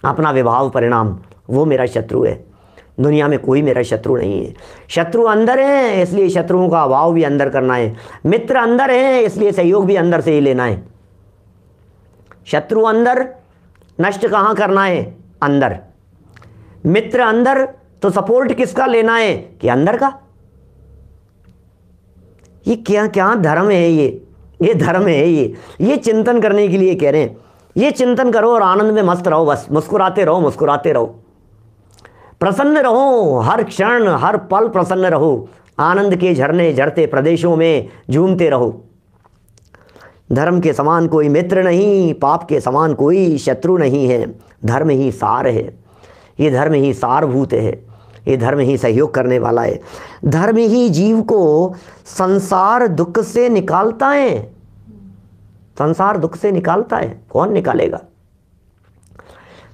अपना विभाव परिणाम वो मेरा शत्रु है दुनिया में कोई मेरा शत्रु नहीं है शत्रु अंदर है इसलिए शत्रुओं का अभाव भी अंदर करना है मित्र अंदर है इसलिए सहयोग भी अंदर से ही लेना है शत्रु अंदर नष्ट कहाँ करना है अंदर मित्र अंदर तो सपोर्ट किसका लेना है कि अंदर का ये क्या क्या धर्म है ये ये धर्म है ये ये चिंतन करने के लिए कह रहे हैं ये चिंतन करो और आनंद में मस्त रहो बस मुस्कुराते रहो मुस्कुराते रहो प्रसन्न रहो हर क्षण हर पल प्रसन्न रहो आनंद के झरने झरते प्रदेशों में झूमते रहो धर्म के समान कोई मित्र नहीं पाप के समान कोई शत्रु नहीं है धर्म ही सार है ये धर्म ही सारभूत है ये धर्म ही सहयोग करने वाला है धर्म ही जीव को संसार दुख से निकालता है संसार दुख से निकालता है कौन निकालेगा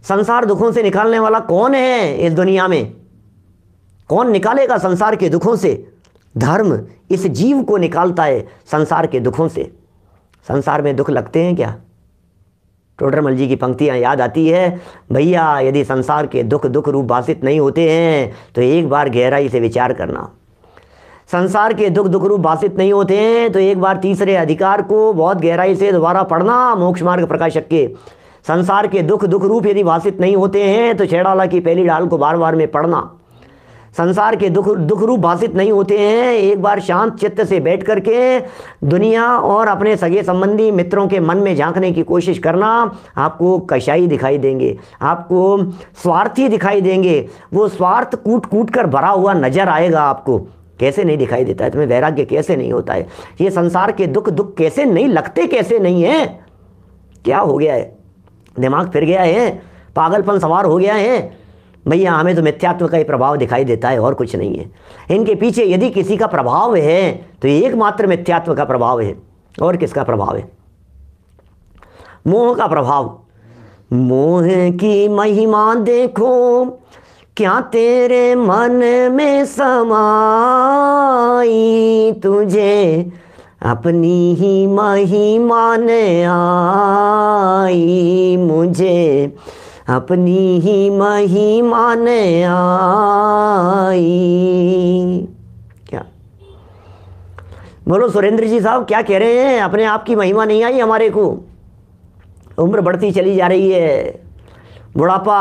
संसार दुखों से निकालने वाला कौन है इस दुनिया में कौन निकालेगा संसार के दुखों से धर्म इस जीव को निकालता है संसार के दुखों से संसार में दुख लगते हैं क्या टोडरमल जी की पंक्तियां याद आती है भैया यदि संसार के दुख दुख रूप भाषित नहीं होते हैं तो एक बार गहराई से विचार करना संसार के दुख दुख रूप भाषित नहीं होते हैं तो एक बार तीसरे अधिकार को बहुत गहराई से दोबारा पढ़ना मोक्ष मार्ग प्रकाशक के संसार के दुख दुख रूप यदि भाषित नहीं होते हैं तो छेड़ाला की पहली डाल को बार बार में पढ़ना संसार के दुख दुख रूप भाषित नहीं होते हैं एक बार शांत चित्त से बैठ करके दुनिया और अपने सगे संबंधी मित्रों के मन में झांकने की कोशिश करना आपको कशाई दिखाई देंगे आपको स्वार्थी दिखाई देंगे वो स्वार्थ कूट कूट कर भरा हुआ नजर आएगा आपको कैसे नहीं दिखाई देता है तुम्हें वैराग्य कैसे नहीं होता है ये संसार के दुख दुख कैसे नहीं लगते कैसे नहीं है क्या हो गया है दिमाग फिर गया है पागलपन सवार हो गया है भैया हमें तो मिथ्यात्व का ही प्रभाव दिखाई देता है और कुछ नहीं है इनके पीछे यदि किसी का प्रभाव है तो एकमात्र मिथ्यात्व का प्रभाव है और किसका प्रभाव है मोह का प्रभाव मोह की महिमा देखो क्या तेरे मन में समाई तुझे अपनी ही माही मान आई मुझे अपनी ही माही मान आई क्या बोलो सुरेंद्र जी साहब क्या कह रहे हैं अपने आप की महिमा नहीं आई हमारे को उम्र बढ़ती चली जा रही है बुढ़ापा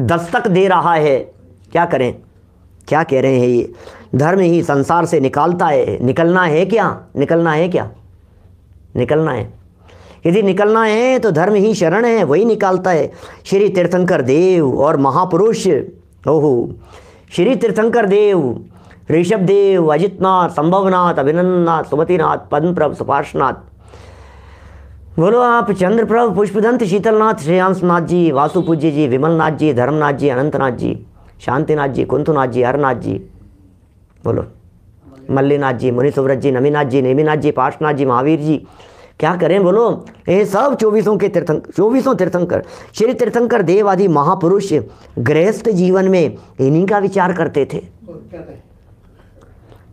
दस्तक दे रहा है क्या करें क्या कह रहे हैं ये धर्म ही संसार से निकालता है निकलना है क्या निकलना है क्या निकलना है यदि निकलना है तो धर्म ही शरण है वही निकालता है श्री तीर्थंकर देव और महापुरुष ओहो श्री तीर्थंकर देव ऋषभ देव अजितनाथ संभवनाथ अभिनंदनाथ सुमतिनाथ पद्म प्रभ सुभाषनाथ बोलो आप चंद्रप्रभ पुष्पदंत शीतलनाथ श्रेयांशनाथ जी वासु पूज्य जी विमलनाथ जी धर्मनाथ जी अनंतनाथ जी शांतिनाथ जी कुंतुनाथ जी हरनाथ जी बोलो मल्लीनाथ जी मुनि जी नमीनाथ जी नेमीनाथ जी पार्शनाथ जी महावीर जी क्या करें बोलो ये सब चौबीसों के तीर्थंकर चौबीसों तीर्थंकर श्री तीर्थंकर देव आदि महापुरुष गृहस्थ जीवन में इन्हीं का विचार करते थे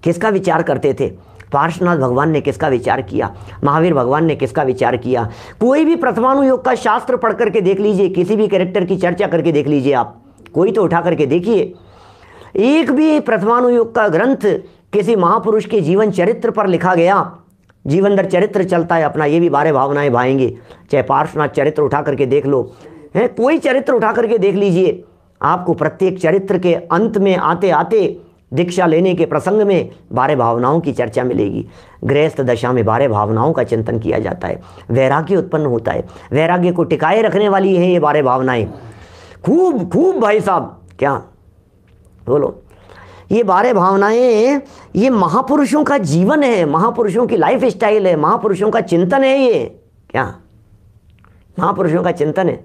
किसका विचार करते थे पार्शनाथ भगवान ने किसका विचार किया महावीर भगवान ने किसका विचार किया कोई भी प्रथमानुयोग का शास्त्र पढ़ करके देख लीजिए किसी भी कैरेक्टर की चर्चा करके देख लीजिए आप कोई तो उठा करके देखिए एक भी प्रथमानुयोग का ग्रंथ किसी महापुरुष के जीवन चरित्र पर लिखा गया जीवन दर चरित्र चलता है अपना ये भी बारह भावनाएं भाएंगे चाहे पार्श्वनाथ चरित्र उठा करके देख लो है कोई चरित्र उठा करके देख लीजिए आपको प्रत्येक चरित्र के अंत में आते आते दीक्षा लेने के प्रसंग में बारह भावनाओं की चर्चा मिलेगी गृहस्थ दशा में बारह भावनाओं का चिंतन किया जाता है वैराग्य उत्पन्न होता है वैराग्य को टिकाए रखने वाली है ये बारह भावनाएं खूब खूब भाई साहब क्या बोलो ये बारह भावनाएं ये महापुरुषों का जीवन है महापुरुषों की लाइफ स्टाइल है महापुरुषों का चिंतन है ये क्या महापुरुषों का चिंतन है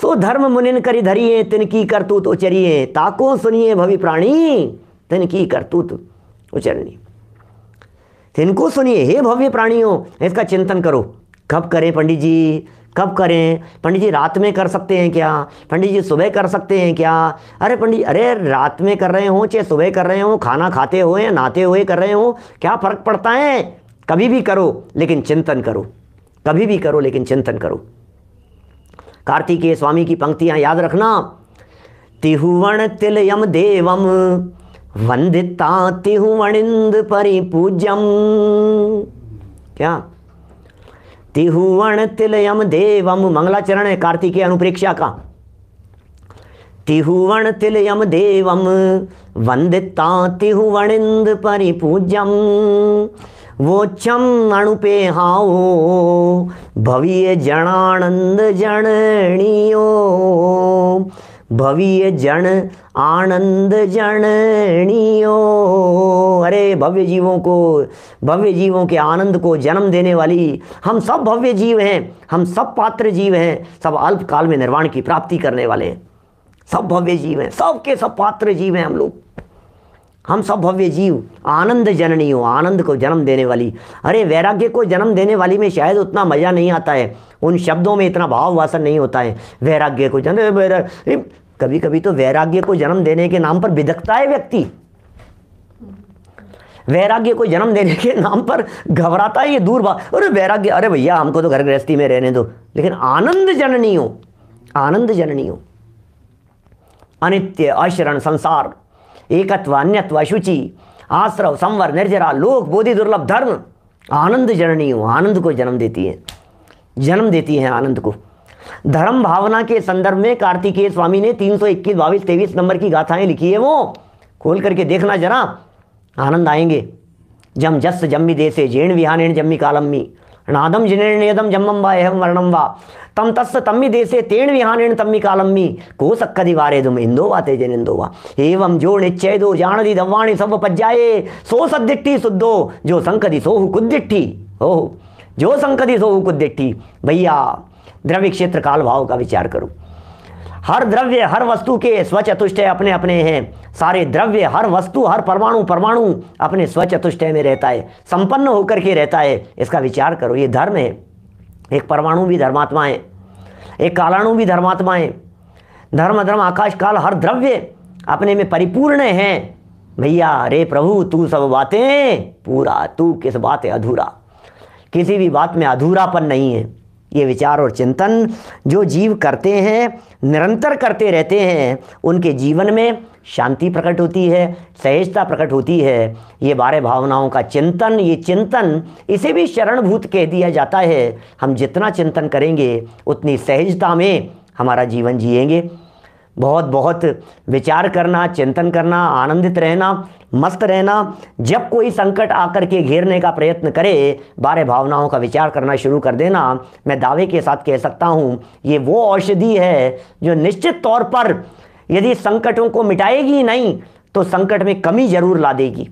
सो धर्म मुनिन कर धरिए तिनकी करतूत उचरिए ताको सुनिए भवि प्राणी तिनकी करतूत उचरनी तिनको सुनिए हे भव्य प्राणियों इसका चिंतन करो कब करें पंडित जी कब करें पंडित जी रात में कर सकते हैं क्या पंडित जी सुबह कर सकते हैं क्या अरे पंडित अरे रात में कर रहे हों चाहे सुबह कर रहे हों खाना खाते हुए या नहाते हुए कर रहे हों क्या फ़र्क पड़ता है कभी भी करो लेकिन चिंतन करो कभी भी करो लेकिन चिंतन करो कार्तिकेय स्वामी की पंक्तियां याद रखना तिहुवण तिल यम देवम वंदिता तिहुवणिंद परिपूज्यम क्या तिहुवण तिलयम देवम मंगलाचरण है कार्तिकेय अनुप्रेक्षा का तिहुवण तिलयम देवम वंदिता तिहुवणिंद परिपूज्यम वो चम पे हाओ भविय जनानंद जनणियो भविय जन आनंद जनणियो अरे भव्य जीवों को भव्य जीवों के आनंद को जन्म देने वाली हम सब भव्य जीव हैं हम सब पात्र जीव हैं सब अल्प काल में निर्वाण की प्राप्ति करने वाले हैं सब भव्य जीव हैं सब के सब पात्र जीव हैं हम लोग हम सब भव्य जीव आनंद जननी हो आनंद को जन्म देने वाली अरे वैराग्य को जन्म देने वाली में शायद उतना मज़ा नहीं आता है उन शब्दों में इतना भाव वासन नहीं होता है वैराग्य को जन्म कभी कभी तो वैराग्य को जन्म देने के नाम पर बिदकता है व्यक्ति वैराग्य को जन्म देने के नाम पर घबराता है ये दूर बात अरे वैराग्य अरे भैया हमको तो घर गृहस्थी में रहने दो लेकिन आनंद जननी हो आनंद जननी हो अनित्य अशरण संसार एकत्व अन्यत्व शुचि आश्रव संवर निर्जरा लोक बोधि दुर्लभ धर्म आनंद जननी हो आनंद को जन्म देती है जन्म देती है आनंद को धर्म भावना के संदर्भ में कार्तिकेय स्वामी ने तीन सौ इक्कीस बाईस तेईस नंबर की गाथाएं लिखी है वो खोल करके देखना जरा आनंद आएंगे जम जस जम्मी देसे जेण विहानेण जम्मी कालम्मी नादम जिनेदम जम्मम वा एहम वर्णम वा तम तस् तम्मी देशे तेण विहानेण तम्मी कालम्मी को सक्कदि वारे दुम इंदो वा तेजन इंदो वा एवं जो निश्चय दो जानदि धवाणी सब पज्जाए सो सदिट्ठी सुद्धो जो संकदि सोहु कुद्दिट्ठी ओह जो संकदि सोहु कुद्दिट्ठी भैया द्रव्य क्षेत्र काल भाव का विचार करो हर द्रव्य हर वस्तु के स्वचतुष्ट अपने अपने हैं सारे द्रव्य हर वस्तु हर परमाणु परमाणु अपने स्वचतुष्ट में रहता है संपन्न होकर के रहता है इसका विचार करो ये धर्म है एक परमाणु भी धर्मात्मा है एक कालाणु भी धर्मात्मा है धर्म धर्म आकाश काल हर द्रव्य अपने में परिपूर्ण है भैया अरे प्रभु तू सब बातें पूरा तू किस बात है अधूरा किसी भी बात में अधूरापन नहीं है ये विचार और चिंतन जो जीव करते हैं निरंतर करते रहते हैं उनके जीवन में शांति प्रकट होती है सहजता प्रकट होती है ये बारह भावनाओं का चिंतन ये चिंतन इसे भी शरणभूत कह दिया जाता है हम जितना चिंतन करेंगे उतनी सहजता में हमारा जीवन जिएंगे बहुत बहुत विचार करना चिंतन करना आनंदित रहना मस्त रहना जब कोई संकट आकर के घेरने का प्रयत्न करे बारे भावनाओं का विचार करना शुरू कर देना मैं दावे के साथ कह सकता हूँ ये वो औषधि है जो निश्चित तौर पर यदि संकटों को मिटाएगी नहीं तो संकट में कमी जरूर ला देगी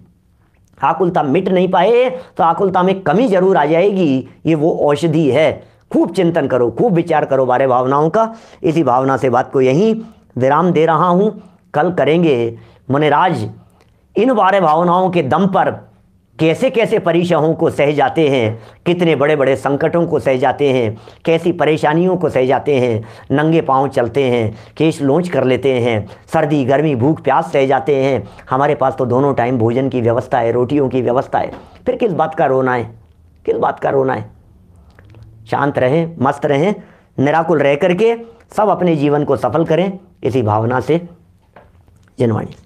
आकुलता मिट नहीं पाए तो आकुलता में कमी जरूर आ जाएगी ये वो औषधि है खूब चिंतन करो खूब विचार करो बारे भावनाओं का इसी भावना से बात को यहीं विराम दे रहा हूँ कल करेंगे मुनिराज इन बारे भावनाओं के दम पर कैसे कैसे परीक्षाओं को सह जाते हैं कितने बड़े बड़े संकटों को सह जाते हैं कैसी परेशानियों को सह जाते हैं नंगे पाँव चलते हैं केश लोच कर लेते हैं सर्दी गर्मी भूख प्यास सह जाते हैं हमारे पास तो दोनों टाइम भोजन की व्यवस्था है रोटियों की व्यवस्था है फिर किस बात का रोना है किस बात का रोना है शांत रहें मस्त रहें निराकुल रह करके सब अपने जीवन को सफल करें इसी भावना से जनवाणी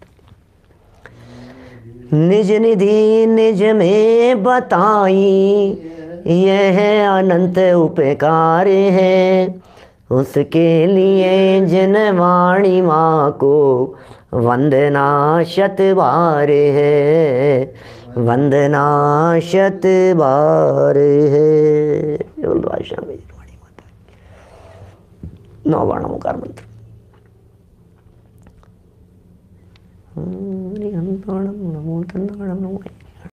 निज निधि निज में बताई यह अनंत उपकार है उसके लिए जनवाणी माँ को वंदना शत बार है वंदना शत बार है નવાણું ઓમકાર મંત્ર નમો તંદણમ નમો